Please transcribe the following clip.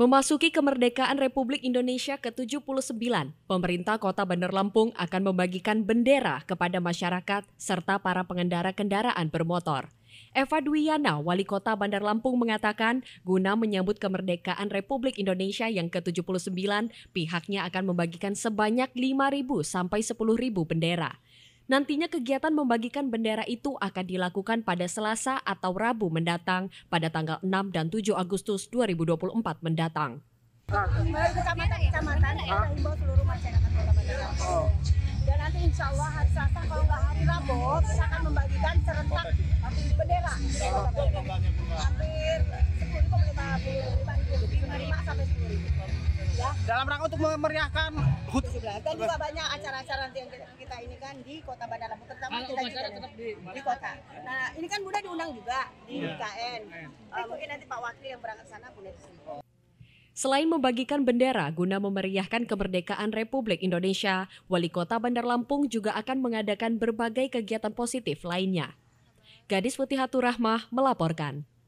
Memasuki kemerdekaan Republik Indonesia ke-79, pemerintah Kota Bandar Lampung akan membagikan bendera kepada masyarakat serta para pengendara kendaraan bermotor. Eva Dwiana, Wali Kota Bandar Lampung mengatakan, guna menyambut kemerdekaan Republik Indonesia yang ke-79, pihaknya akan membagikan sebanyak 5.000 sampai 10.000 bendera. Nantinya kegiatan membagikan bendera itu akan dilakukan pada Selasa atau Rabu mendatang pada tanggal 6 dan 7 Agustus 2024 mendatang. Kecamatan, kecamatan, himbau seluruh masyarakat kota Bandar. Dan nanti insya Allah hari Selasa kalau nggak hari Rabu kita akan membagikan serentak bendera. Hampir 10 ribu, 5 ribu, 5 ribu, 5 sampai 10 ribu ya. Dalam rangka untuk memeriahkan HUT 17 dan juga banyak acara-acara nanti yang kita, ini kan di Kota Bandar Lampung terutama Halo, kita juga tetap di, di kota. Nah, ini kan Bunda diundang juga di ya. IKN. Uh, eh, mungkin nanti Pak Wakil yang berangkat sana Bunda di sini. Selain membagikan bendera guna memeriahkan kemerdekaan Republik Indonesia, Wali Kota Bandar Lampung juga akan mengadakan berbagai kegiatan positif lainnya. Gadis Putih Hatu Rahmah melaporkan.